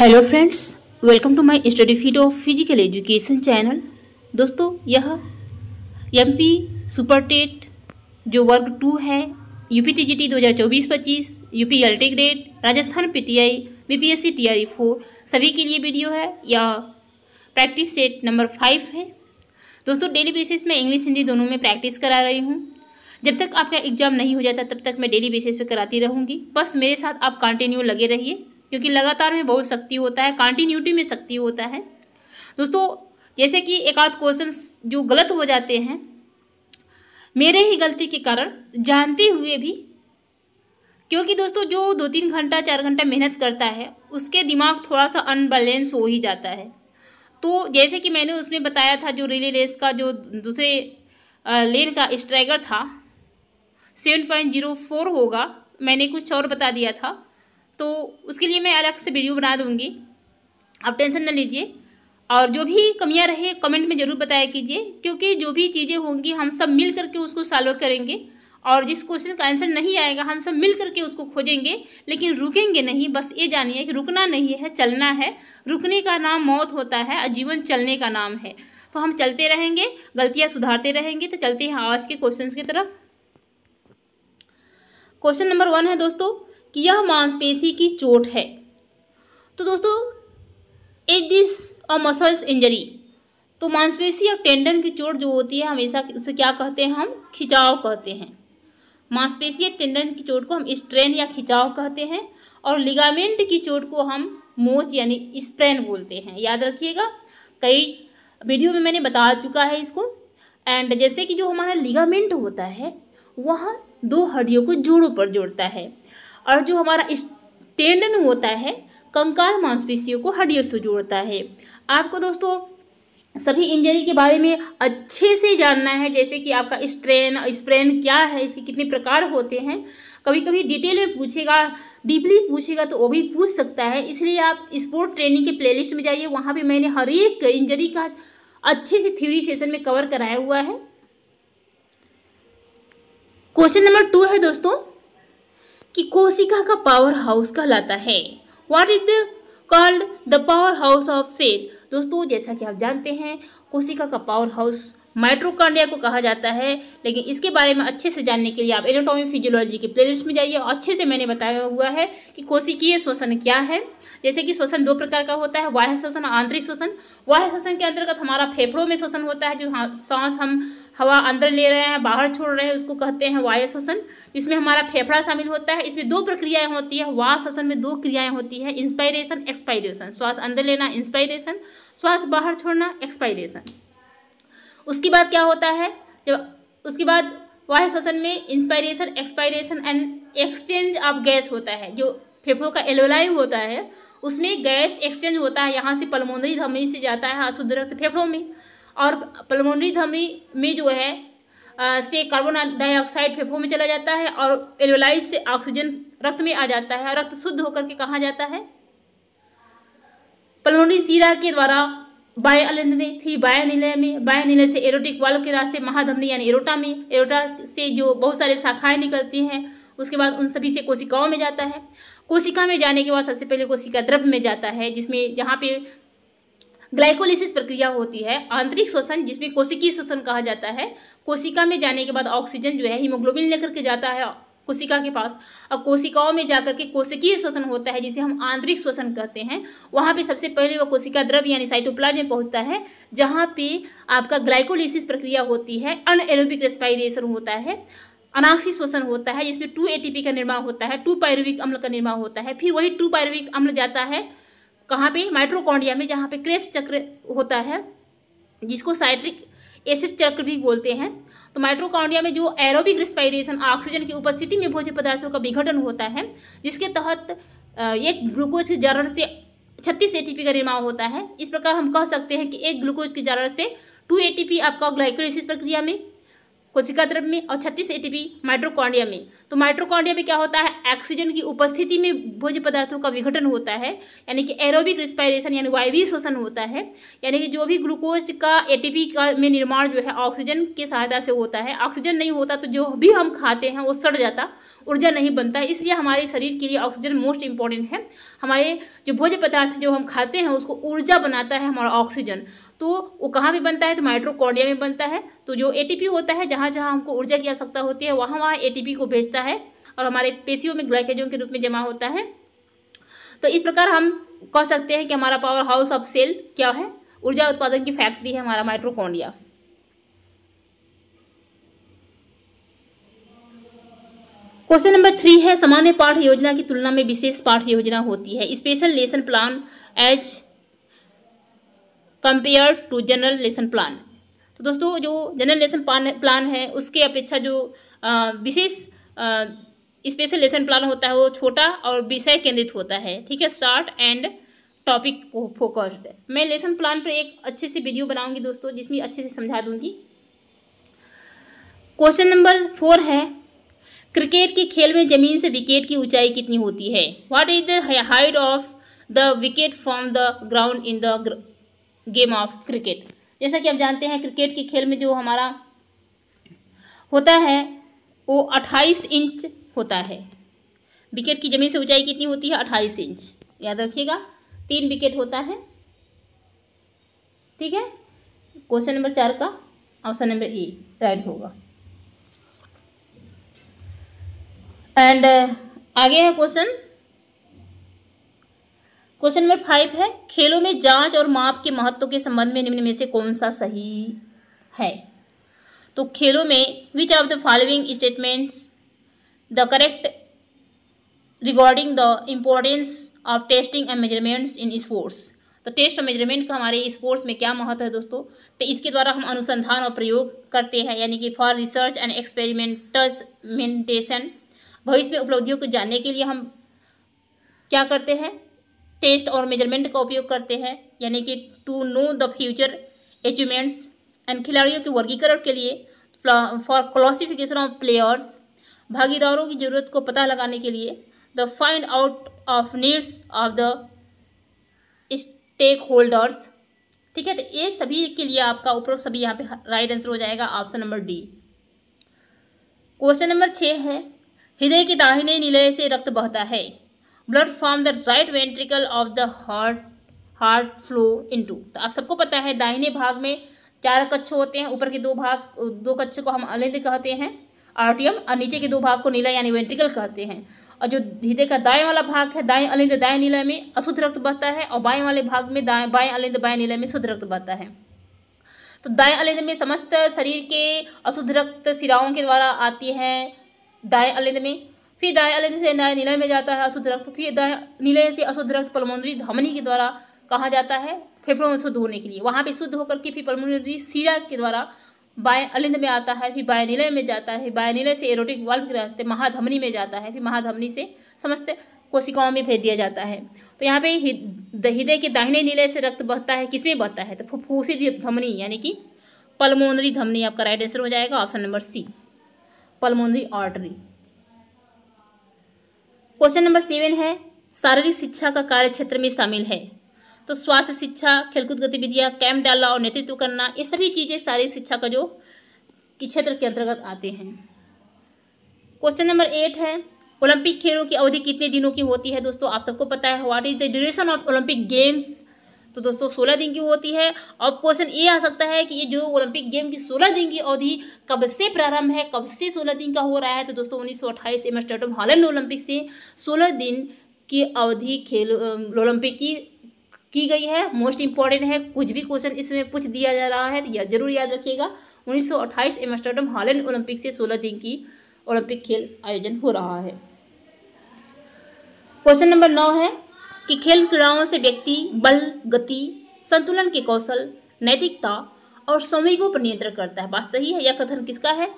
hello friends welcome to my study feed of physical education channel दोस्तों यह MP super TET जो वर्ग two है UP TGT 2024-25 UP LT grade Rajasthan PTI BPSC TRE four सभी के लिए वीडियो है यह प्रैक्टिस सेट नंबर फाइव है दोस्तों डेली बेसिस में इंग्लिश हिंदी दोनों में प्रैक्टिस करा रही हूँ जब तक आपका एग्जाम नहीं हो जाता तब तक मैं डेली बेसिस पर कराती रहूँगी बस मेरे साथ आप कंटिन्यू लगे रहिए क्योंकि लगातार में बहुत शक्ति होता है कॉन्टीन्यूटी में शक्ति होता है दोस्तों जैसे कि एक आध क्वेश्चन जो गलत हो जाते हैं मेरे ही गलती के कारण जानते हुए भी क्योंकि दोस्तों जो दो तीन घंटा चार घंटा मेहनत करता है उसके दिमाग थोड़ा सा अनबैलेंस हो ही जाता है तो जैसे कि मैंने उसमें बताया था जो रिले रेस का जो दूसरे लेन का स्ट्राइकर था सेवन पॉइंट जीरो फोर होगा मैंने कुछ और बता दिया था तो उसके लिए मैं अलग से वीडियो बना दूँगी आप टेंशन ना लीजिए और जो भी कमियां रहे कमेंट में ज़रूर बताया कीजिए क्योंकि जो भी चीज़ें होंगी हम सब मिल करके उसको सॉल्व करेंगे और जिस क्वेश्चन का आंसर नहीं आएगा हम सब मिल करके उसको खोजेंगे लेकिन रुकेंगे नहीं बस ये जानिए कि रुकना नहीं है चलना है रुकने का नाम मौत होता है और जीवन चलने का नाम है तो हम चलते रहेंगे गलतियाँ सुधारते रहेंगे तो चलते हैं आज के क्वेश्चन की तरफ क्वेश्चन नंबर वन है दोस्तों यह मांसपेशी की चोट है तो दोस्तों एक दिस अ मसल्स इंजरी तो मांसपेशी और टेंडन की चोट जो होती है हमेशा उसे क्या कहते हैं हम खिंचाव कहते हैं मांसपेशी या टेंडन की चोट को हम स्ट्रेन या खिंचाव कहते हैं और लिगामेंट की चोट को हम मोच यानी स्प्रेन बोलते हैं याद रखिएगा कई वीडियो में मैंने बता चुका है इसको एंड जैसे कि जो हमारा लिगामेंट होता है वह दो हड्डियों को जोड़ों पर जोड़ता है और जो हमारा टेंडन होता है कंकाल मांसपेशियों को हड्डियों से जोड़ता है आपको दोस्तों सभी इंजरी के बारे में अच्छे से जानना है जैसे कि आपका स्ट्रेन स्प्रेन क्या है इसके कितने प्रकार होते हैं कभी कभी डिटेल में पूछेगा डीपली पूछेगा तो वो भी पूछ सकता है इसलिए आप स्पोर्ट ट्रेनिंग के प्लेलिस्ट में जाइए वहाँ भी मैंने हर एक इंजरी का अच्छे से थ्योरी सेशन में कवर कराया हुआ है क्वेश्चन नंबर टू है दोस्तों कि कोशिका का पावर हाउस कहलाता है what is the called the power house of cell दोस्तों जैसा कि आप जानते हैं कोशिका का पावर हाउस माइट्रोकॉन्ड्रिया को कहा जाता है लेकिन इसके बारे में अच्छे से जानने के लिए आप एनाटॉमी फिजियोलॉजी की प्लेलिस्ट में जाइए अच्छे से मैंने बताया हुआ है कि कोशिकीय श्वसन क्या है जैसे कि श्वसन दो प्रकार का होता है वाह्य श्वसन और आंतरिक श्वसन वाह्य श्वसन के अंतर्गत हमारा फेफड़ों में श्वसन होता है जो सांस हम हवा अंदर ले रहे हैं बाहर छोड़ रहे हैं उसको कहते हैं वाह श्वसन इसमें हमारा फेफड़ा शामिल होता है इसमें दो प्रक्रियाएं होती है वाह श्वसन में दो क्रियाएं होती है इंस्पायरेशन एक्सपायरेशन श्वास अंदर लेना इंस्पायरेशन श्वास बाहर छोड़ना एक्सपायरेशन उसके बाद क्या होता है जब उसके बाद वाह श्वसन में inspiration expiration and exchange of gas होता है जो फेफड़ों का एलोलाइव होता है उसमें गैस एक्सचेंज होता है यहाँ से पलमोनरी धमनी से जाता है अशुद्ध रक्त फेफड़ों में और पलमोनरी धमनी में जो है आ, से कार्बन डाइऑक्साइड फेफड़ों में चला जाता है और एलोलाइज से ऑक्सीजन रक्त में आ जाता है और रक्त शुद्ध होकर के कहाँ जाता है पलमोनरी सीरा के द्वारा बाय अलिंद में फिर बाय निलय में बाय निलय से एरोटिक वाल्व के रास्ते महाधमनी यानी एरोटा में एरोटा से जो बहुत सारे शाखाएं निकलती हैं उसके बाद उन सभी से कोशिकाओं में जाता है कोशिका में जाने के बाद सबसे पहले कोशिका द्रव में जाता है जिसमें जहाँ पे ग्लाइकोलिसिस प्रक्रिया होती है आंतरिक श्वसन जिसमें कोशिकीय श्वसन कहा जाता है कोशिका में जाने के बाद ऑक्सीजन जो है हीमोग्लोबिन लेकर के जाता है कोशिका के पास और कोशिकाओं में जाकर के कोशिकीय श्वसन होता है जिसे हम आंतरिक श्वसन कहते हैं वहाँ पे सबसे पहले वह कोशिका द्रव यानी साइटोप्लाज में पहुँचता है जहाँ पे आपका ग्लाइकोलिसिस प्रक्रिया होती है एरोबिक रेस्पाइरेशन होता है अनाक्षी श्वसन होता है जिसमें टू ए का निर्माण होता है टू पायरुविक अम्ल का निर्माण होता है फिर वही टू पायरुविक अम्ल जाता है कहाँ पर माइट्रोकॉन्डिया में जहाँ पे क्रेप्स चक्र होता है जिसको साइट्रिक एसिड चक्र भी बोलते हैं तो माइट्रोकॉन्डिया में जो एरोबिक रिस्पायरेशन ऑक्सीजन की उपस्थिति में भोज्य पदार्थों का विघटन होता है जिसके तहत एक ग्लूकोज के जरण से छत्तीस एटीपी का निर्माण होता है इस प्रकार हम कह सकते हैं कि एक ग्लूकोज के जरण से टू ए आपका ग्लाइकोलिसिस प्रक्रिया में कोशिका द्रव्य में और छत्तीस एटीपी माइट्रोकॉन्डिया में तो माइट्रोकॉन्डिया में क्या होता है ऑक्सीजन की उपस्थिति में भोज्य पदार्थों का विघटन होता है यानी कि एरोबिक रिस्पायरेशन यानी वायवी शोषण होता है यानी कि जो भी ग्लूकोज का एटीपी का में निर्माण जो है ऑक्सीजन की सहायता से होता है ऑक्सीजन नहीं होता तो जो भी हम खाते हैं वो सड़ जाता ऊर्जा नहीं बनता इसलिए हमारे शरीर के लिए ऑक्सीजन मोस्ट इंपॉर्टेंट है हमारे जो भोज्य पदार्थ जो हम खाते हैं उसको ऊर्जा बनाता है हमारा ऑक्सीजन तो वो कहाँ भी बनता है तो माइट्रोकॉन्डिया में बनता है तो जो एटीपी होता है जहाँ जहाँ हमको ऊर्जा की आवश्यकता होती है वहाँ वहाँ एटीपी को भेजता है और हमारे पेशियों में ग्लाइकेजों के रूप में जमा होता है तो इस प्रकार हम कह सकते हैं कि हमारा पावर हाउस ऑफ सेल क्या है ऊर्जा उत्पादन की फैक्ट्री है हमारा माइट्रोकॉन्डिया क्वेश्चन नंबर थ्री है सामान्य पाठ योजना की तुलना में विशेष पाठ योजना होती है special lesson plan as compare to general lesson plan तो दोस्तों जो जनरल लेसन प्लान प्लान है उसके अपेक्षा जो विशेष स्पेशल लेसन प्लान होता है वो छोटा और विषय केंद्रित होता है ठीक है शॉर्ट एंड टॉपिक को फोकस्ड मैं लेसन प्लान पर एक अच्छे से वीडियो बनाऊंगी दोस्तों जिसमें अच्छे से समझा दूंगी क्वेश्चन नंबर फोर है क्रिकेट के खेल में ज़मीन से विकेट की ऊंचाई कितनी होती है what is the height of the wicket from the ground in the game of cricket जैसा कि आप जानते हैं क्रिकेट के खेल में जो हमारा होता है वो अट्ठाईस इंच होता है विकेट की ज़मीन से ऊंचाई कितनी होती है अट्ठाईस इंच याद रखिएगा तीन विकेट होता है ठीक है क्वेश्चन नंबर चार का ऑप्शन नंबर ए राइट होगा एंड आगे है क्वेश्चन क्वेश्चन नंबर फाइव है खेलों में जांच और माप के महत्व के संबंध में निम्न में से कौन सा सही है तो खेलों में which of the following statements the correct regarding the importance of testing and measurements in sports तो टेस्ट और मेजरमेंट का हमारे स्पोर्ट्स में क्या महत्व है दोस्तों तो इसके द्वारा हम अनुसंधान और प्रयोग करते हैं यानी कि फॉर रिसर्च एंड एक्सपेरिमेंटेशन भविष्य में उपलब्धियों को जानने के लिए हम क्या करते हैं टेस्ट और मेजरमेंट का उपयोग करते हैं यानी कि to know the future achievements and खिलाड़ियों के वर्गीकरण के लिए फॉर क्लासिफिकेशन ऑफ प्लेयर्स भागीदारों की जरूरत को पता लगाने के लिए the find out of needs of the stakeholders ठीक है तो ये सभी के लिए आपका ऊपर सभी यहाँ पे राइट आंसर हो जाएगा option number D question number छः है हृदय के दाहिने निलय से रक्त बहता है blood from the right ventricle of the heart heart flow into तो आप सबको पता है दाहिने भाग में चार कच्छ होते हैं ऊपर के दो भाग दो कच्छ को हम अलिंद कहते हैं आरटीएम और नीचे के दो भाग को नीला यानी वेंट्रिकल कहते हैं और जो हृदय का दाएं वाला भाग है दाएं अलिंद दाएं नीला में अशुद्ध रक्त बहता है और बाएं वाले भाग में दाएं बाएं अलिंद बाएं नीला में शुद्ध रक्त बहता है तो दाएं अलिंद में समस्त शरीर के अशुद्ध रक्त सिराओं के द्वारा आती है दाएं अलिंद में फिर दाया से दाया नीले में जाता है अशुद्ध रक्त फिर दाया नीले से अशुद्ध रक्त पलमोनरी धमनी के द्वारा कहा जाता है फेफड़ों में शुद्ध होने के लिए वहाँ पे शुद्ध होकर के फिर पलमोनरी सीरा के द्वारा बाएँ अलिंद में आता है फिर बाएं निलय में जाता है बाएं निलय से एरोटिक वाल्व के रास्ते महाधमनी में जाता है फिर महाधमनी से समस्त कोशिकाओं में भेज दिया जाता है तो यहाँ पे हृदय के दाहिने निलय से रक्त बहता है किसमें बहता है तो फुफूसी धमनी यानी कि पलमोनरी धमनी आपका राइट आंसर हो जाएगा option number C pulmonary artery question number seven है शारीरिक शिक्षा का कार्य क्षेत्र में शामिल है तो स्वास्थ्य शिक्षा खेलकूद गतिविधियाँ कैंप डालना और नेतृत्व करना ये सभी चीज़ें शारीरिक शिक्षा का जो कि क्षेत्र के अंतर्गत आते हैं क्वेश्चन नंबर एट है ओलंपिक खेलों की अवधि कितने दिनों की होती है दोस्तों आप सबको पता है what is the duration of Olympic games तो दोस्तों सोलह दिन की होती है अब क्वेश्चन ये आ सकता है कि ये जो ओलंपिक गेम की सोलह दिन की अवधि कब से प्रारंभ है कब से सोलह दिन का हो रहा है तो दोस्तों उन्नीस सौ अट्ठाईस हॉलैंड ओलंपिक से सोलह दिन की अवधि खेल ओलंपिक की की गई है मोस्ट इंपॉर्टेंट है कुछ भी क्वेश्चन इसमें पूछ दिया जा रहा है तो या जरूर याद रखिएगा 1928 सौ एम्स्टर्डम हॉलैंड ओलंपिक से 16 दिन की ओलंपिक खेल आयोजन हो रहा है क्वेश्चन नंबर नौ है कि खेल क्रीड़ाओं से व्यक्ति बल गति संतुलन के कौशल नैतिकता और संवेगों पर नियंत्रण करता है बात सही है यह कथन किसका है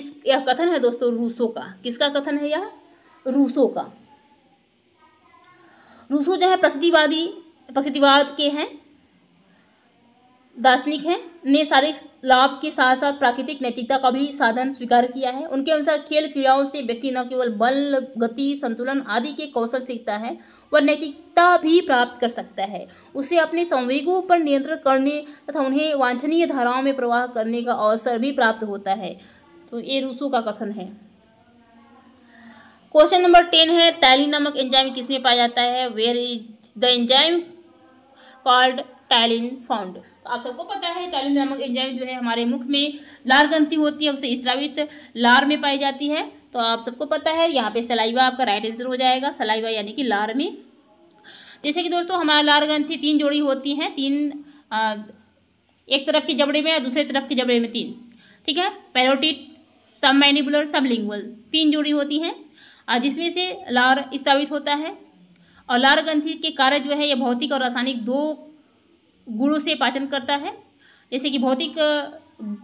इस यह कथन है दोस्तों रूसो का किसका कथन है यह रूसो का रूसो जो है प्रकृतिवादी प्रकृतिवाद के हैं दार्शनिक हैं ने शारीरिक लाभ के साथ साथ प्राकृतिक नैतिकता का भी साधन स्वीकार किया है उनके अनुसार खेल क्रियाओं से व्यक्ति न केवल बल गति संतुलन आदि के कौशल सीखता है वह नैतिकता भी प्राप्त कर सकता है उसे अपने संवेगों पर नियंत्रण करने तथा उन्हें वांछनीय धाराओं में प्रवाह करने का अवसर भी प्राप्त होता है तो ये रूसों का कथन है क्वेश्चन नंबर टेन है तैली नामक एंजाइम किसमें पाया जाता है where is the enzyme called ptyalin found तो आप सबको पता है टैलिन नामक एंजाइम जो है हमारे मुख में लार गंती होती है उसे स्त्रावित लार में पाई जाती है तो आप सबको पता है यहाँ पे सलाइवा आपका राइट आंसर हो जाएगा सलाइवा यानी कि लार में जैसे कि दोस्तों हमारा लार ग्रंथी तीन जोड़ी होती हैं तीन आ, एक तरफ के जबड़े में और दूसरे तरफ के जबड़े में तीन ठीक है पैरोटिट सब मैनिबुलर सब लिंगुअल तीन जोड़ी होती हैं जिसमें से लार स्थापित होता है और लार ग्रंथी के कार्य जो है यह भौतिक और रासायनिक दो गुणों से पाचन करता है जैसे कि भौतिक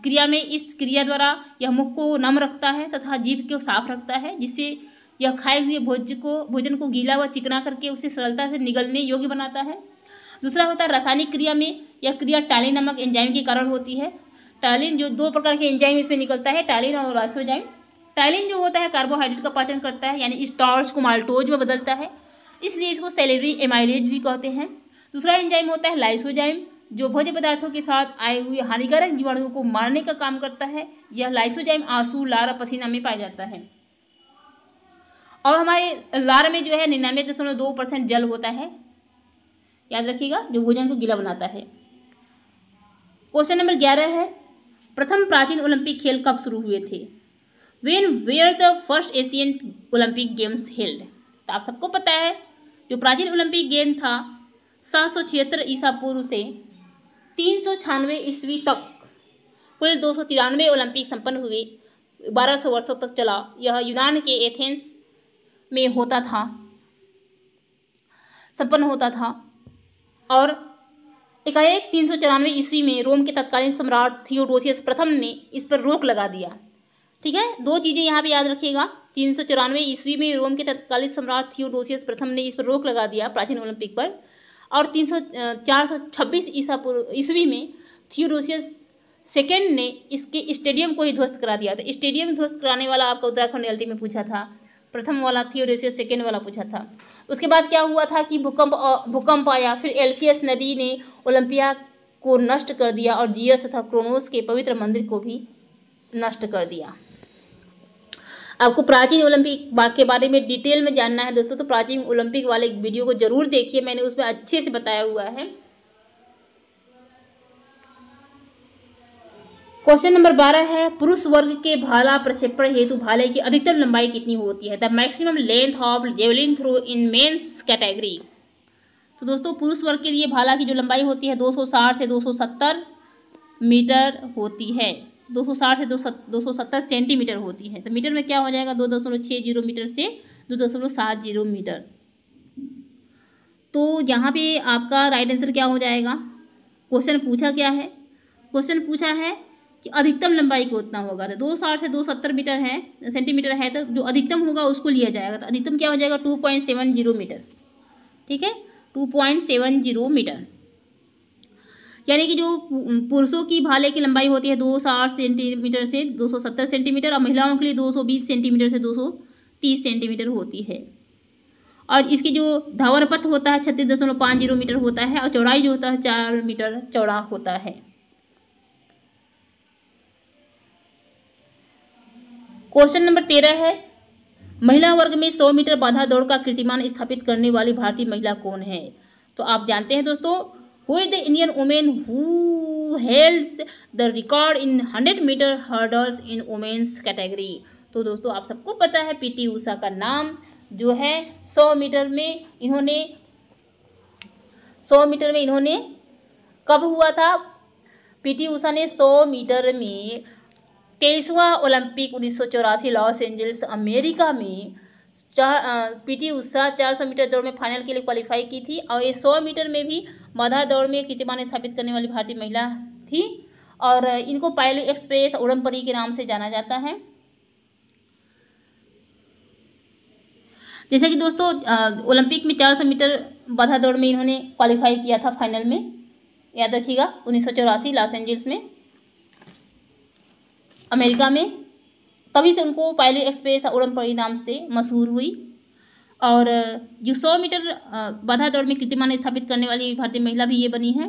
क्रिया में इस क्रिया द्वारा यह मुख को नम रखता है तथा जीभ को साफ रखता है जिससे यह खाए हुए भोज्य को भोजन को गीला व चिकना करके उसे सरलता से निगलने योग्य बनाता है दूसरा होता है रासायनिक क्रिया में यह क्रिया टालिन नामक एंजाइम के कारण होती है टालिन जो दो प्रकार के एंजाइम इसमें निकलता है टालिन और राइसोजाइम टालिन जो होता है कार्बोहाइड्रेट का पाचन करता है यानी इस टॉर्च को माल्टोज में बदलता है इसलिए इसको सेलेरी एमाइलेज भी कहते हैं दूसरा एंजाइम होता है लाइसोजाइम जो भोज्य पदार्थों के साथ आए हुए हानिकारक जीवाणुओं को मारने का काम करता है यह लाइसोजाइम आंसू लार पसीना में पाया जाता है और हमारे लार में जो है निन्यानवे दशमलव दो परसेंट जल होता है याद रखिएगा जो भोजन को गीला बनाता है क्वेश्चन नंबर ग्यारह है प्रथम प्राचीन ओलंपिक खेल कब शुरू हुए थे when were the first Asian Olympic games held तो आप सबको पता है जो प्राचीन ओलंपिक गेम था सात सौ छिहत्तर ईसा पूर्व से तीन सौ छियानवे ईस्वी तक कुल दो सौ तिरानवे ओलंपिक संपन्न हुए बारह सौ वर्षों तक चला यह यूनान के एथेंस में होता था संपन्न होता था और एकाएक तीन सौ चौरानवे ईस्वी में रोम के तत्कालीन सम्राट थियोडोसियस प्रथम ने इस पर रोक लगा दिया ठीक है दो चीज़ें यहाँ पे याद रखिएगा तीन सौ चौरानवे ईस्वी में रोम के तत्कालीन सम्राट थियोडोसियस प्रथम ने इस पर रोक लगा दिया प्राचीन ओलंपिक पर और तीन सौ चार सौ छब्बीस ईसा पूर्व ईस्वी में थियोडोसियस सेकेंड ने इसके स्टेडियम को ही ध्वस्त करा दिया था स्टेडियम ध्वस्त कराने वाला आपका उत्तराखंड एल में पूछा था प्रथम वाला थियोडोसियस सेकेंड वाला पूछा था उसके बाद क्या हुआ था कि भूकंप भूकंप आया फिर एल्फियस नदी ने ओलंपिया को नष्ट कर दिया और जियस तथा क्रोनोस के पवित्र मंदिर को भी नष्ट कर दिया आपको प्राचीन ओलंपिक के बारे में डिटेल में जानना है दोस्तों तो प्राचीन ओलंपिक वाले वीडियो को जरूर देखिए मैंने उसमें अच्छे से बताया हुआ है क्वेश्चन नंबर बारह है पुरुष वर्ग के भाला प्रक्षेपण हेतु भाले की अधिकतम लंबाई कितनी होती है the maximum length of javelin throw in men's category तो दोस्तों पुरुष वर्ग के लिए भाला की जो लंबाई होती है 260 से 270 मीटर होती है 260 से दो सौ सत्तर सेंटीमीटर होती है तो मीटर में क्या हो जाएगा दो दशमलव छः जीरो मीटर से दो दशमलव सात जीरो मीटर तो यहाँ पे आपका राइट आंसर क्या हो जाएगा क्वेश्चन पूछा क्या है क्वेश्चन पूछा है कि अधिकतम लंबाई को उतना होगा तो दो साठ से दो सत्तर मीटर है सेंटीमीटर है तो जो अधिकतम होगा उसको लिया जाएगा तो अधिकतम क्या हो जाएगा two point seven zero metre ठीक है two point seven zero metre यानी कि जो पुरुषों की भाले की लंबाई होती है दो सेंटीमीटर से सत्तर सेंटीमीटर और महिलाओं के लिए बीस सेंटीमीटर से तीस सेंटीमीटर होती है और इसकी जो धावर पथ होता है छत्तीस दशमलव पाँच जीरो मीटर होता है और चौड़ाई जो होता है चार मीटर चौड़ा होता है क्वेश्चन नंबर तेरह है महिला वर्ग में सौ मीटर बाधा दौड़ का कीर्तिमान स्थापित करने वाली भारतीय महिला कौन है तो आप जानते हैं दोस्तों who is the Indian women who holds the record in hundred metre hurdles in women's category तो दोस्तों आप सबको पता है पीटी उषा का नाम जो है सौ मीटर में इन्होंने सौ मीटर में इन्होंने कब हुआ था पीटी उषा ने सौ मीटर में तेईसवा ओलंपिक उन्नीस सौ चौरासी लॉस एंजल्स अमेरिका में चार पीटी उषा 400 मीटर दौड़ में फाइनल के लिए क्वालिफाई की थी और ये 100 मीटर में भी मधा दौड़ में कीर्तिमान स्थापित करने वाली भारतीय महिला थी और इनको पायलू एक्सप्रेस उड़मपरी के नाम से जाना जाता है जैसे कि दोस्तों ओलंपिक में 400 मीटर बाधा दौड़ में इन्होंने क्वालिफाई किया था फाइनल में याद रखिएगा उन्नीस लॉस एंजल्स में अमेरिका में तभी से उनको पायलट एक्सप्रेस उड़न नाम से मशहूर हुई और जो सौ मीटर बाधा दौड़ में कीर्तिमान स्थापित करने वाली भारतीय महिला भी ये बनी है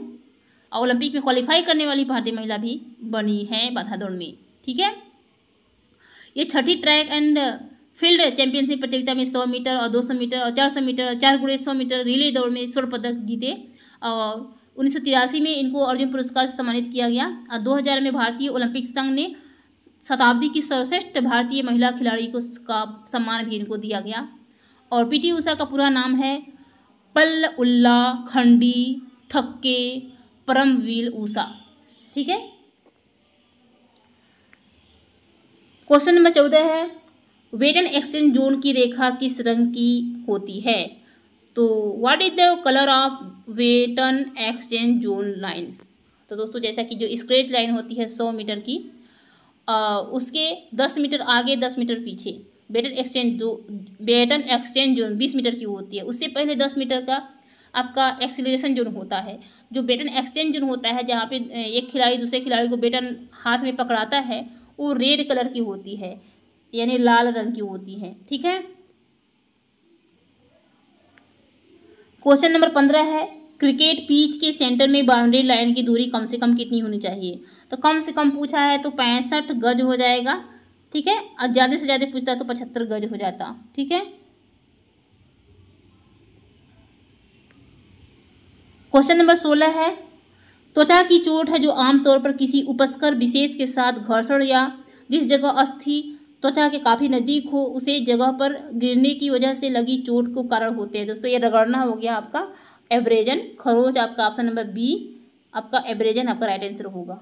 और ओलंपिक में क्वालिफाई करने वाली भारतीय महिला भी बनी है बाधा दौड़ में ठीक है ये छठी ट्रैक एंड फील्ड चैंपियनशिप प्रतियोगिता में सौ मीटर और दो सौ मीटर और चार सौ मीटर और चार गुड़े सौ मीटर रिले दौड़ में स्वर्ण पदक जीते और उन्नीस में इनको अर्जुन पुरस्कार से सम्मानित किया गया और 2000 में भारतीय ओलंपिक संघ ने शताब्दी की सर्वश्रेष्ठ भारतीय महिला खिलाड़ी को का सम्मान भी इनको दिया गया और पीटी उषा का पूरा नाम है पल उल्ला खंडी थक्के परमवीर उषा ठीक है क्वेश्चन नंबर चौदह है वेट एंड एक्सचेंज जोन की रेखा किस रंग की होती है तो what is the colour of baton exchange zone line तो दोस्तों जैसा कि जो स्क्रेच लाइन होती है सौ मीटर की उसके दस मीटर आगे दस मीटर पीछे बेटन एक्सचेंज जो बेटन एक्सचेंज जोन बीस मीटर की होती है उससे पहले दस मीटर का आपका एक्सीलरेशन जोन होता है जो बेटन एक्सचेंज जोन होता है जहाँ पे एक खिलाड़ी दूसरे खिलाड़ी को बेटन हाथ में पकड़ाता है वो रेड कलर की होती है यानी लाल रंग की होती है ठीक है क्वेश्चन नंबर पंद्रह है क्रिकेट पीच के सेंटर में बाउंड्री लाइन की दूरी कम से कम कितनी होनी चाहिए तो कम से कम पूछा है तो पैंसठ गज हो जाएगा ठीक है और ज़्यादा से ज़्यादा पूछता तो पचहत्तर गज हो जाता ठीक है क्वेश्चन नंबर सोलह है त्वचा की चोट है जो आमतौर पर किसी उपस्कर विशेष के साथ घर्षण या जिस जगह अस्थि त्वचा के काफ़ी नज़दीक हो उसे जगह पर गिरने की वजह से लगी चोट को कारण होते हैं दोस्तों ये रगड़ना हो गया आपका एवरेजन खरोच आपका ऑप्शन नंबर बी आपका एवरेजन आपका राइट आंसर होगा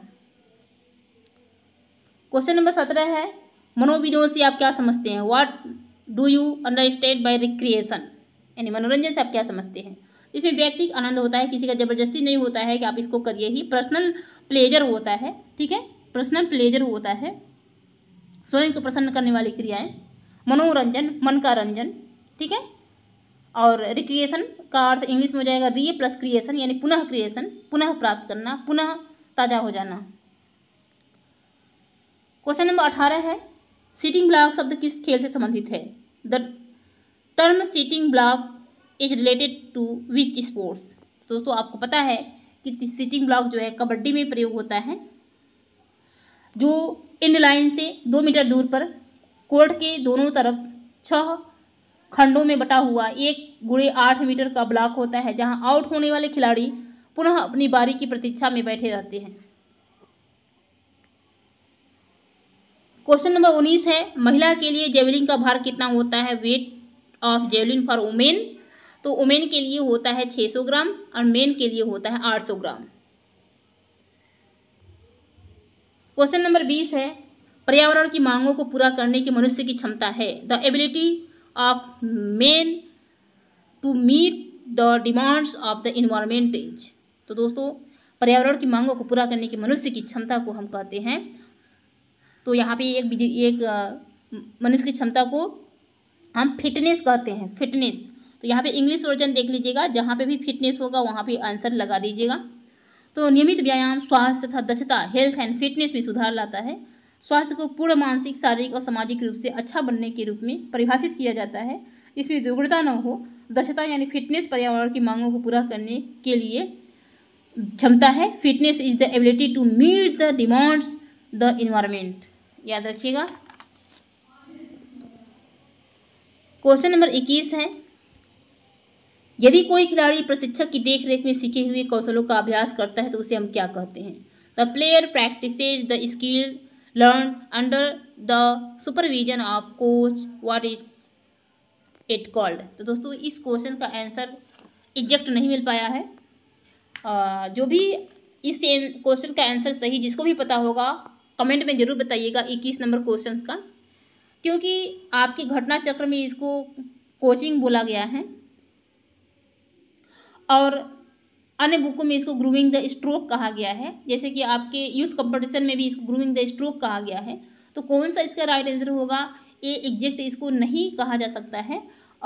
क्वेश्चन नंबर सत्रह है मनोविनोद से आप क्या समझते हैं what do you understand by recreation यानी मनोरंजन से आप क्या समझते हैं इसमें व्यक्ति आनंद होता है किसी का जबरदस्ती नहीं होता है कि आप इसको करिए ही पर्सनल प्लेजर होता है ठीक है पर्सनल प्लेजर होता है स्वयं को प्रसन्न करने वाली क्रियाएं मनोरंजन मन का रंजन ठीक है और रिक्रिएशन का अर्थ इंग्लिश में हो जाएगा री प्लस क्रिएशन यानी पुनः क्रिएशन पुनः प्राप्त करना पुनः ताज़ा हो जाना क्वेश्चन नंबर अठारह है सीटिंग ब्लॉक शब्द किस खेल से संबंधित है the term seating block is related to which sports दोस्तों आपको पता है कि सीटिंग ब्लॉक जो है कबड्डी में प्रयोग होता है जो इन लाइन से दो मीटर दूर पर कोर्ट के दोनों तरफ छह खंडों में बटा हुआ एक गुड़े आठ मीटर का ब्लॉक होता है जहां आउट होने वाले खिलाड़ी पुनः अपनी बारी की प्रतीक्षा में बैठे रहते हैं क्वेश्चन नंबर उन्नीस है महिला के लिए जेवलिन का भार कितना होता है weight of javelin for women तो वुमेन के लिए होता है 600 ग्राम और मेन के लिए होता है 800 ग्राम क्वेश्चन नंबर बीस है पर्यावरण की मांगों को पूरा करने की मनुष्य की क्षमता है the ability of men to meet the demands of the environment age तो दोस्तों पर्यावरण की मांगों को पूरा करने की मनुष्य की क्षमता को हम कहते हैं तो यहाँ पे एक एक मनुष्य की क्षमता को हम फिटनेस कहते हैं फिटनेस तो यहाँ पे इंग्लिश वर्जन देख लीजिएगा जहाँ पे भी फिटनेस होगा वहाँ पे आंसर लगा दीजिएगा तो नियमित व्यायाम स्वास्थ्य तथा दक्षता हेल्थ एंड फिटनेस में सुधार लाता है स्वास्थ्य को पूर्ण मानसिक शारीरिक और सामाजिक रूप से अच्छा बनने के रूप में परिभाषित किया जाता है इसमें दुर्घटता न हो दक्षता यानी फिटनेस पर्यावरण की मांगों को पूरा करने के लिए क्षमता है fitness is the ability to meet the demands the environment याद रखिएगा क्वेश्चन नंबर इक्कीस है यदि कोई खिलाड़ी प्रशिक्षक की देखरेख में सीखे हुए कौशलों का अभ्यास करता है तो उसे हम क्या कहते हैं the player practice the skill learn under the supervision of coach what is it called तो दोस्तों इस क्वेश्चन का आंसर एग्जैक्ट नहीं मिल पाया है जो भी इस क्वेश्चन का आंसर सही जिसको भी पता होगा कमेंट में ज़रूर बताइएगा इक्कीस नंबर क्वेश्चन का क्योंकि आपके घटना चक्र में इसको कोचिंग बोला गया है और अन्य बुकों में इसको ग्रूविंग द स्ट्रोक कहा गया है जैसे कि आपके यूथ कंपटीशन में भी इसको ग्रूविंग द स्ट्रोक कहा गया है तो कौन सा इसका राइट आंसर होगा ये एग्जैक्ट इसको नहीं कहा जा सकता है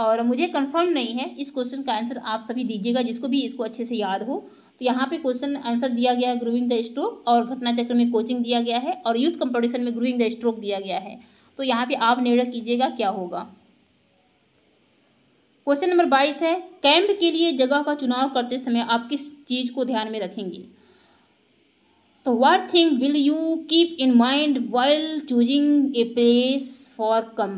और मुझे कंफर्म नहीं है इस क्वेश्चन का आंसर आप सभी दीजिएगा जिसको भी इसको अच्छे से याद हो तो यहाँ पे क्वेश्चन आंसर दिया गया है ग्रूविंग द स्ट्रोक और घटना चक्र में कोचिंग दिया गया है और यूथ कंपटीशन में ग्रूविंग द स्ट्रोक दिया गया है तो यहाँ पे आप निर्णय कीजिएगा क्या होगा क्वेश्चन नंबर बाईस है कैंप के लिए जगह का चुनाव करते समय आप किस चीज़ को ध्यान में रखेंगे तो what thing will you keep in mind while choosing a place for come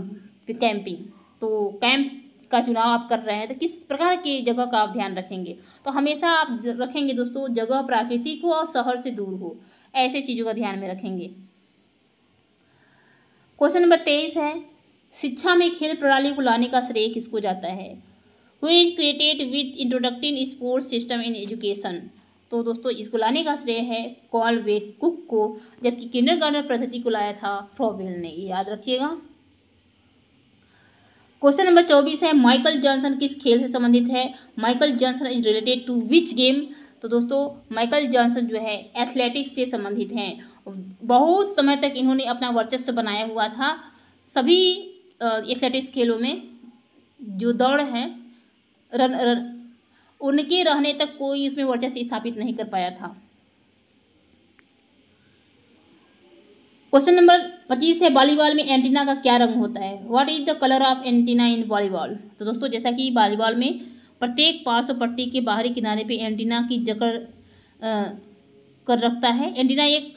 camping तो कैंप का चुनाव आप कर रहे हैं तो किस प्रकार की जगह का आप ध्यान रखेंगे तो हमेशा आप रखेंगे दोस्तों जगह प्राकृतिक हो और शहर से दूर हो ऐसे चीज़ों का ध्यान में रखेंगे क्वेश्चन नंबर तेईस है शिक्षा में खेल प्रणाली को लाने का श्रेय किसको जाता है who is credited with introducing sports system in education तो दोस्तों इसको लाने का श्रेय है कॉल वे कुक को जबकि किन्नर गार्डन पद्धति को लाया था फ्रॉवेल ने ये याद रखिएगा क्वेश्चन नंबर चौबीस है माइकल जॉनसन किस खेल से संबंधित है Michael Johnson is related to which game तो दोस्तों माइकल जॉनसन जो है एथलेटिक्स से संबंधित हैं बहुत समय तक इन्होंने अपना वर्चस्व बनाया हुआ था सभी एथलेटिक्स खेलों में जो दौड़ है रन रन उनके रहने तक कोई इसमें वर्चस्व स्थापित नहीं कर पाया था क्वेश्चन नंबर पच्चीस है वॉलीबॉल में एंटीना का क्या रंग होता है what is the colour of antenna in volleyball तो दोस्तों जैसा कि वॉलीबॉल में प्रत्येक पार्श्व पट्टी के बाहरी किनारे पे एंटीना की जकड़ कर रखता है एंटीना एक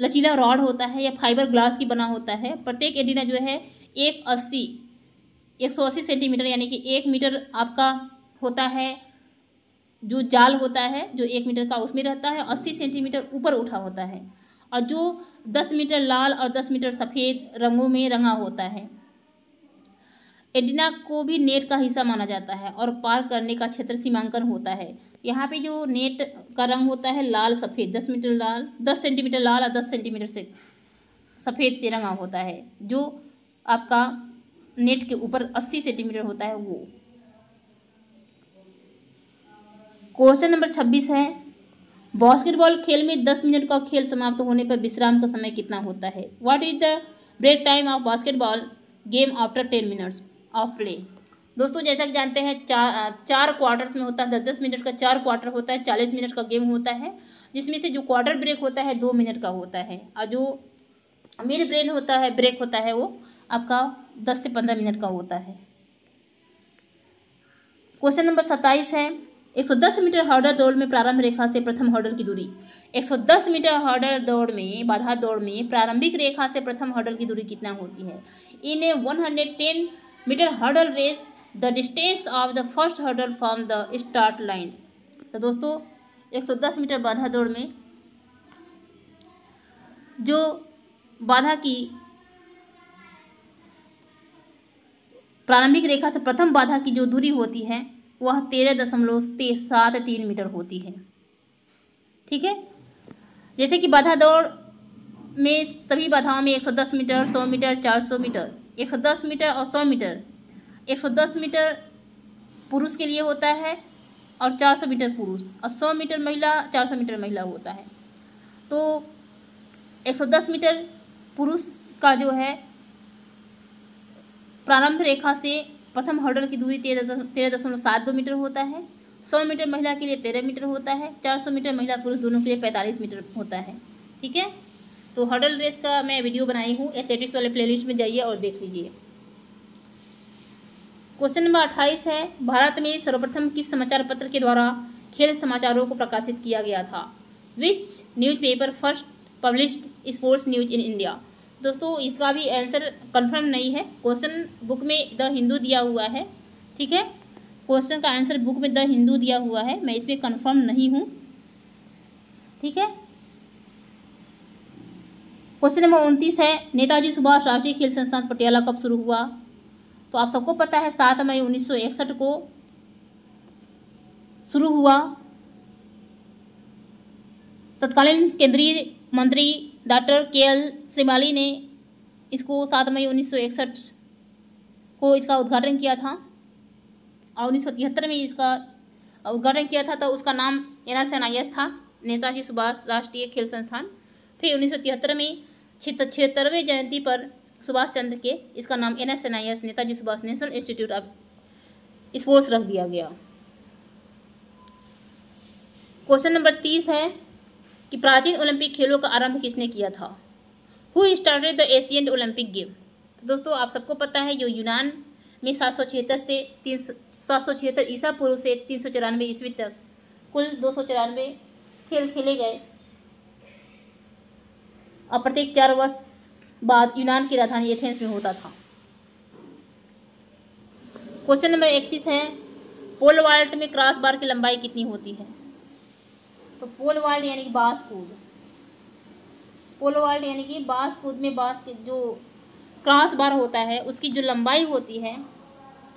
लचीला रॉड होता है या फाइबर ग्लास की बना होता है प्रत्येक एंटीना जो है एक अस्सी एक सौ अस्सी सेंटीमीटर यानी कि एक मीटर आपका होता है जो जाल होता है जो एक मीटर का उसमें रहता है अस्सी सेंटीमीटर ऊपर उठा होता है और जो दस मीटर लाल और दस मीटर सफ़ेद रंगों में रंगा होता है एडिना को भी नेट का हिस्सा माना जाता है और पार करने का क्षेत्र सीमांकन होता है यहाँ पे जो नेट का रंग होता है लाल सफ़ेद दस मीटर लाल दस सेंटीमीटर लाल और दस सेंटीमीटर से सफ़ेद से रंगा होता है जो आपका नेट के ऊपर अस्सी सेंटीमीटर होता है वो क्वेश्चन नंबर छब्बीस है बास्केटबॉल खेल में दस मिनट का खेल समाप्त होने पर विश्राम का समय कितना होता है what is the break time of basketball game after ten minutes of play दोस्तों जैसा कि जानते हैं चार चार क्वार्टर्स में होता है दस दस मिनट का चार क्वार्टर होता है चालीस मिनट का गेम होता है जिसमें से जो क्वार्टर ब्रेक होता है दो मिनट का होता है और जो मिड ब्रेन होता है ब्रेक होता है वो आपका दस से पंद्रह मिनट का होता है क्वेश्चन नंबर सत्ताईस है एक सौ दस मीटर हॉर्डर दौड़ में प्रारंभ रेखा से प्रथम हॉर्डर की दूरी एक सौ दस मीटर हॉर्डर दौड़ में बाधा दौड़ में प्रारंभिक रेखा से प्रथम हॉर्डर की दूरी कितना होती है इन्हें one hundred ten metre hurdle race the distance of the first hurdle from the start line तो दोस्तों 110 मीटर बाधा दौड़ में जो बाधा की प्रारंभिक रेखा से प्रथम बाधा की जो दूरी होती है वह तेरह दशमलव सात तीन मीटर होती है ठीक है जैसे कि बाधा दौड़ में सभी बाधाओं में 110 मीटर 100 मीटर 400 मीटर एक सौ दस मीटर और सौ मीटर एक सौ दस मीटर पुरुष के लिए होता है और चार सौ मीटर पुरुष और सौ मीटर महिला चार सौ मीटर महिला होता है तो एक सौ दस मीटर पुरुष का जो है प्रारंभ रेखा से प्रथम हर्डल की दूरी तेरह दशमलव सात दो मीटर होता है सौ मीटर महिला के लिए तेरह मीटर होता है चार सौ मीटर महिला पुरुष दोनों के लिए पैंतालीस मीटर होता है ठीक है तो हॉटल रेस का मैं वीडियो बनाई हूँ एथलेटिक्स वाले प्लेलिस्ट में जाइए और देख लीजिए क्वेश्चन नंबर अट्ठाईस है भारत में सर्वप्रथम किस समाचार पत्र के द्वारा खेल समाचारों को प्रकाशित किया गया था which newspaper first published sports news in India दोस्तों इसका भी आंसर कंफर्म नहीं है क्वेश्चन बुक में द हिंदू दिया हुआ है ठीक है क्वेश्चन का आंसर बुक में द हिंदू दिया हुआ है मैं इसमें कन्फर्म नहीं हूँ ठीक है क्वेश्चन नंबर उनतीस है नेताजी सुभाष राष्ट्रीय खेल संस्थान पटियाला कब शुरू हुआ तो आप सबको पता है सात मई उन्नीस को शुरू हुआ तत्कालीन केंद्रीय मंत्री डॉक्टर के एल श्रीमाली ने इसको सात मई उन्नीस को इसका उद्घाटन किया था और उन्नीस में इसका उद्घाटन किया था तो उसका नाम एन एस था नेताजी सुभाष राष्ट्रीय खेल संस्थान फिर उन्नीस में छिहत्तरवें जयंती पर सुभाष चंद्र के इसका नाम N S N I S Netaji Subhash National Institute of Sports रख दिया गया क्वेश्चन नंबर तीस है कि प्राचीन ओलंपिक खेलों का आरंभ किसने किया था who started the Asian Olympic game तो दोस्तों आप सबको पता है जो यूनान में सात सौ छिहत्तर से तीन सात सौ छिहत्तर ईसा पूर्व से तीन सौ चौरानवे ईस्वी तक कुल दो सौ चौरानवे खेल खेले गए और प्रत्येक चार वर्ष बाद यूनान की राजधानी एथेंस में होता था क्वेश्चन नंबर इकतीस है पोल वाल्ट में क्रॉस बार की लंबाई कितनी होती है तो पोल वाल्ट यानी कि बास कूद पोल वाल्ट यानी कि बास कूद में बास के जो क्रॉस बार होता है उसकी जो लंबाई होती है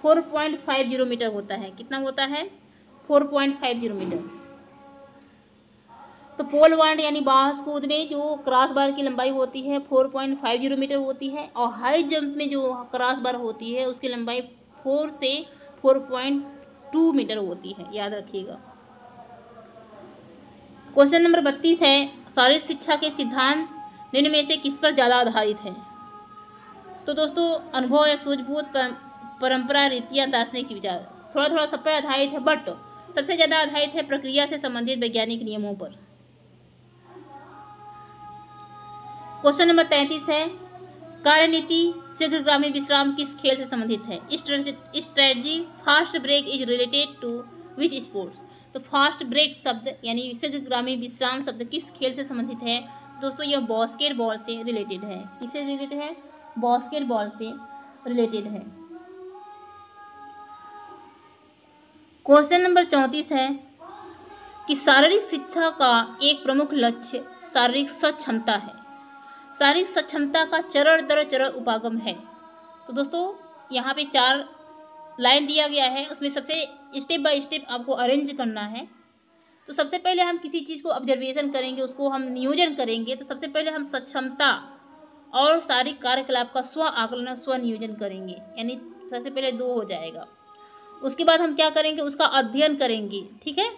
four point five zero metre होता है कितना होता है four point five zero metre तो पोल वांड यानी बाहस कूद में जो क्रॉस बार की लंबाई होती है four point five zero metre होती है और हाई जंप में जो क्रॉस बार होती है उसकी लंबाई फोर से फोर पॉइंट टू मीटर होती है याद रखिएगा क्वेश्चन नंबर बत्तीस है शारीरिक शिक्षा के सिद्धांत निम्न में से किस पर ज़्यादा आधारित है तो दोस्तों अनुभव या सूझबूझ परंपरा रीतियाँ दार्शनिक विचार थोड़ा थोड़ा सब पर आधारित है बट सबसे ज़्यादा आधारित है प्रक्रिया से संबंधित वैज्ञानिक नियमों पर क्वेश्चन नंबर तैंतीस है कार्यनीति शीघ्रग्रामी विश्राम किस खेल से संबंधित है strategy fast break is related to which sports तो फास्ट ब्रेक शब्द यानी शीघ्रग्रामी विश्राम शब्द किस खेल से संबंधित है दोस्तों यह बॉस्केट बॉल से रिलेटेड है किससे रिलेटेड है बॉस्केट बॉल से रिलेटेड है क्वेश्चन नंबर चौंतीस है कि शारीरिक शिक्षा का एक प्रमुख लक्ष्य शारीरिक सक्षमता है सारी सक्षमता का चरण दर चरण उपागम है तो दोस्तों यहाँ पे चार लाइन दिया गया है उसमें सबसे स्टेप बाय स्टेप आपको अरेंज करना है तो सबसे पहले हम किसी चीज़ को ऑब्जर्वेशन करेंगे उसको हम नियोजन करेंगे तो सबसे पहले हम सक्षमता और सारी कार्यकलाप का स्व आकलन स्व नियोजन करेंगे यानी सबसे पहले दो हो जाएगा उसके बाद हम क्या करेंगे उसका अध्ययन करेंगे ठीक है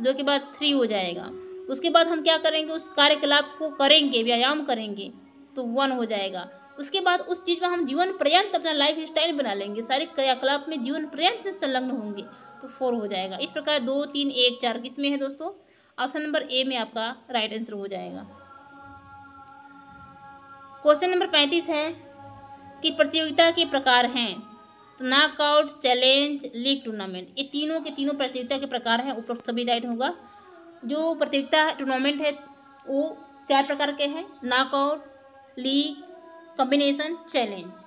जो के बाद थ्री हो जाएगा उसके बाद हम क्या करेंगे उस कार्यकलाप को करेंगे व्यायाम करेंगे तो वन हो जाएगा उसके बाद उस चीज़ में हम जीवन पर्यंत अपना लाइफ स्टाइल बना लेंगे सारे क्रियाकलाप में जीवन पर्यंत संलग्न होंगे तो फोर हो जाएगा इस प्रकार दो तीन एक चार किस में है दोस्तों ऑप्शन नंबर ए में आपका राइट आंसर हो जाएगा क्वेश्चन नंबर पैंतीस है कि प्रतियोगिता के प्रकार हैं तो नाकआउट चैलेंज लीग टूर्नामेंट ये तीनों के तीनों प्रतियोगिता के प्रकार हैं ऊपर सभी राइट होगा जो प्रतियोगिता टूर्नामेंट है वो चार प्रकार के हैं नॉकआउट लीग कम्बिनेशन चैलेंज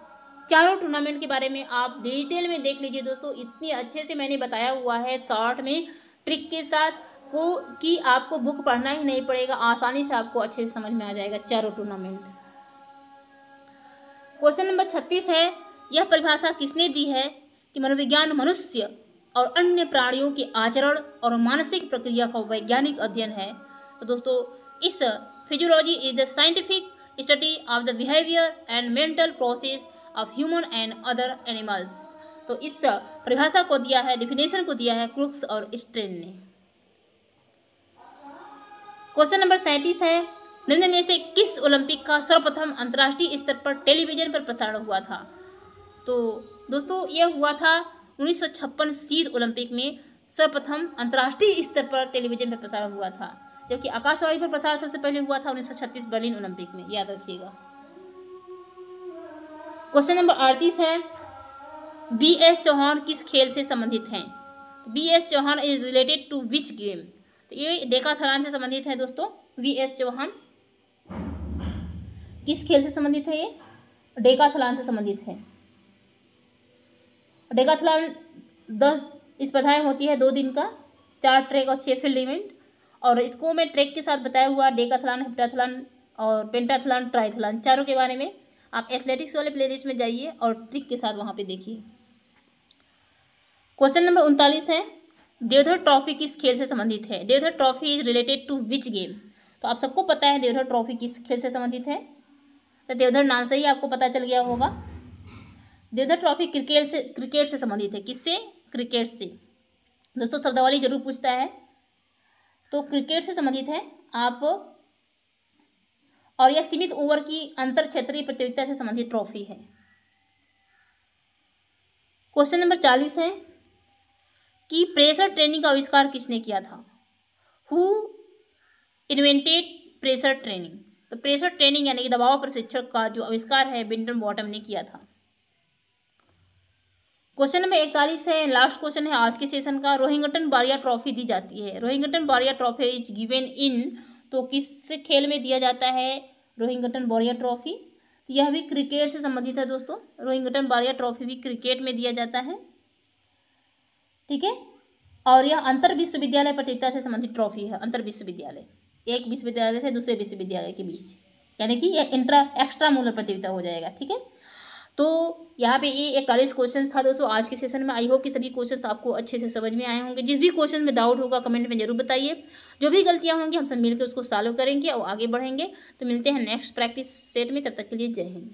चारों टूर्नामेंट के बारे में आप डिटेल में देख लीजिए दोस्तों इतने अच्छे से मैंने बताया हुआ है शॉर्ट में ट्रिक के साथ को कि आपको बुक पढ़ना ही नहीं पड़ेगा आसानी से आपको अच्छे से समझ में आ जाएगा चारों टूर्नामेंट क्वेश्चन नंबर छत्तीस है यह परिभाषा किसने दी है कि मनोविज्ञान मनुष्य और अन्य प्राणियों के आचरण और मानसिक प्रक्रिया का वैज्ञानिक अध्ययन है तो दोस्तों इस physiology is the scientific study of the behaviour and mental process of human and other animals तो इस परिभाषा को दिया है डिफिनेशन को दिया है क्रुक्स और स्ट्रेन ने क्वेश्चन नंबर सैंतीस है निम्न में से किस ओलंपिक का सर्वप्रथम अंतर्राष्ट्रीय स्तर पर टेलीविजन पर प्रसारण हुआ था तो दोस्तों यह हुआ था उन्नीस शीत ओलंपिक में सर्वप्रथम अंतर्राष्ट्रीय स्तर पर टेलीविजन पर प्रसारण हुआ था जबकि आकाशवाणी पर प्रसारण सबसे पहले हुआ था 1936 बर्लिन ओलंपिक में याद रखिएगा क्वेश्चन नंबर अड़तीस है बी एस चौहान किस खेल से संबंधित हैं तो B S Chauhan is related to which game तो ये थरान से संबंधित है दोस्तों वी एस चौहान किस खेल से संबंधित है ये डेका थलान से संबंधित है डेकाथलॉन दस स्पर्धाएँ होती है दो दिन का चार ट्रैक और छः फील्ड इवेंट और इसको मैं ट्रैक के साथ बताया हुआ डेकाथलॉन हेप्टाथलॉन और पेंटाथलॉन ट्राइथलॉन चारों के बारे में आप एथलेटिक्स वाले प्ले में जाइए और ट्रिक के साथ वहाँ पर देखिए क्वेश्चन नंबर उनतालीस है देवधर ट्रॉफी किस खेल से संबंधित है Deodhar trophy is related to which game तो आप सबको पता है देवधर ट्रॉफी किस खेल से संबंधित है तो देवधर नाम से ही आपको पता चल गया होगा देवधर ट्रॉफी क्रिकेट से क्रिकेट से संबंधित है किससे क्रिकेट से दोस्तों शब्दावली जरूर पूछता है तो क्रिकेट से संबंधित है आप और यह सीमित ओवर की अंतर क्षेत्रीय प्रतियोगिता से संबंधित ट्रॉफी है क्वेश्चन नंबर चालीस है कि प्रेशर ट्रेनिंग का आविष्कार किसने किया था हु इन्वेंटेड प्रेशर ट्रेनिंग तो प्रेशर ट्रेनिंग यानी कि दबाव प्रशिक्षक का जो आविष्कार है बिंटन बॉटम ने किया था क्वेश्चन नंबर इकतालीस है लास्ट क्वेश्चन है आज के सेशन का रोहिंगटन बारिया ट्रॉफी दी जाती है Rohinton Baria trophy is given in तो किस खेल में दिया जाता है रोहिंगटन बारिया ट्रॉफी तो यह भी क्रिकेट से संबंधित है दोस्तों रोहिंगटन बारिया ट्रॉफी भी क्रिकेट में दिया जाता है ठीक है और यह अंतर विश्वविद्यालय प्रतियोगिता से संबंधित ट्रॉफी है अंतर विश्वविद्यालय एक विश्वविद्यालय से दूसरे विश्वविद्यालय के बीच यानी कि यह इंट्रा एक्स्ट्रा मूल प्रतियोगिता हो जाएगा ठीक है तो यहाँ पे ये इकतालीस क्वेश्चन था दोस्तों आज के सेशन में आई होप कि सभी क्वेश्चन आपको अच्छे से समझ में आए होंगे जिस भी क्वेश्चन में डाउट होगा कमेंट में जरूर बताइए जो भी गलतियाँ होंगी हम सब मिलकर उसको सॉल्व करेंगे और आगे बढ़ेंगे तो मिलते हैं नेक्स्ट प्रैक्टिस सेट में तब तक के लिए जय हिंद